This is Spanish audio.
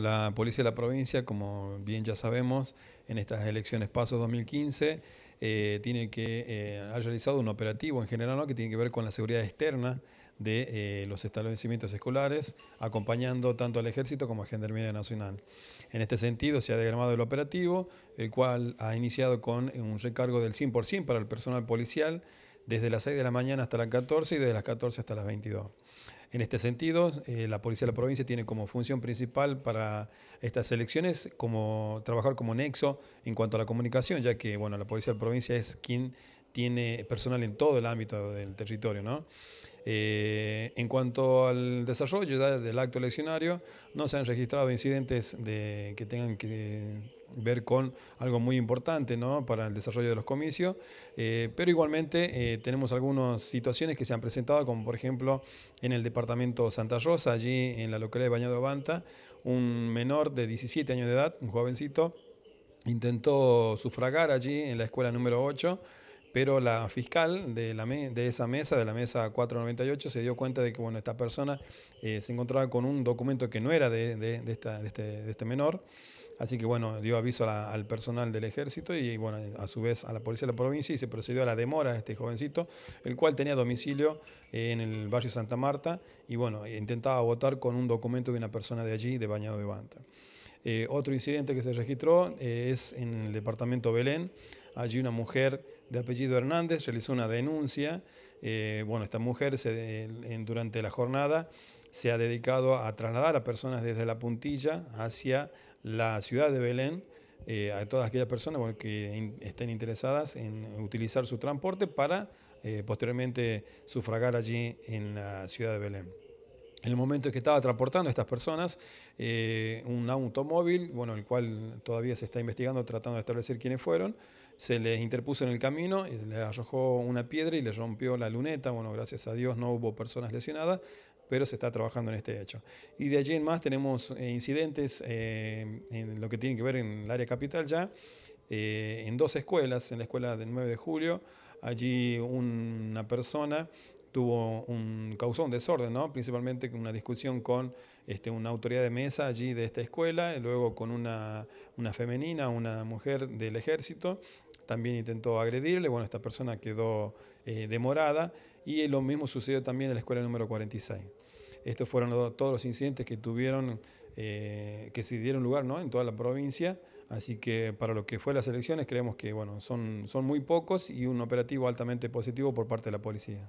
La Policía de la Provincia, como bien ya sabemos, en estas elecciones PASO 2015, eh, tiene que, eh, ha realizado un operativo en general ¿no? que tiene que ver con la seguridad externa de eh, los establecimientos escolares, acompañando tanto al Ejército como a Gendarmería Nacional. En este sentido, se ha diagramado el operativo, el cual ha iniciado con un recargo del 100% para el personal policial, desde las 6 de la mañana hasta las 14 y desde las 14 hasta las 22. En este sentido, eh, la Policía de la Provincia tiene como función principal para estas elecciones como, trabajar como nexo en cuanto a la comunicación, ya que bueno, la Policía de la Provincia es quien tiene personal en todo el ámbito del territorio. ¿no? Eh, en cuanto al desarrollo del acto eleccionario, no se han registrado incidentes de, que tengan que ver con algo muy importante ¿no? para el desarrollo de los comicios, eh, pero igualmente eh, tenemos algunas situaciones que se han presentado, como por ejemplo en el departamento Santa Rosa, allí en la localidad de Bañado Banta, un menor de 17 años de edad, un jovencito, intentó sufragar allí en la escuela número 8 pero la fiscal de, de esa mesa, de la mesa 498, se dio cuenta de que bueno, esta persona eh, se encontraba con un documento que no era de, de, este, este, menor Así que bueno, dio aviso al personal del ejército y bueno, a su vez a la policía de la provincia y se procedió a la demora de este jovencito, el cual tenía domicilio en el barrio Santa Marta y bueno, intentaba votar con un documento de una persona de allí, de Bañado de Banta. Eh, otro incidente que se registró eh, es en el departamento Belén. Allí una mujer de apellido Hernández realizó una denuncia. Eh, bueno, esta mujer se, durante la jornada se ha dedicado a trasladar a personas desde la puntilla hacia la ciudad de Belén eh, a todas aquellas personas que estén interesadas en utilizar su transporte para eh, posteriormente sufragar allí en la ciudad de Belén en el momento en que estaba transportando a estas personas eh, un automóvil, bueno, el cual todavía se está investigando, tratando de establecer quiénes fueron, se les interpuso en el camino, y eh, les arrojó una piedra y le rompió la luneta, bueno, gracias a Dios no hubo personas lesionadas, pero se está trabajando en este hecho. Y de allí en más tenemos eh, incidentes en lo que tiene que ver en el área capital ya, en dos escuelas, en la escuela del 9 de julio, allí una persona tuvo un, causó un desorden, ¿no? principalmente una discusión con este, una autoridad de mesa allí de esta escuela, y luego con una, una femenina, una mujer del ejército, también intentó agredirle, bueno, esta persona quedó eh, demorada y lo mismo sucedió también en la escuela número 46. Estos fueron todos los incidentes que tuvieron, eh, que se dieron lugar ¿no? en toda la provincia, así que para lo que fue las elecciones creemos que bueno, son, son muy pocos y un operativo altamente positivo por parte de la policía.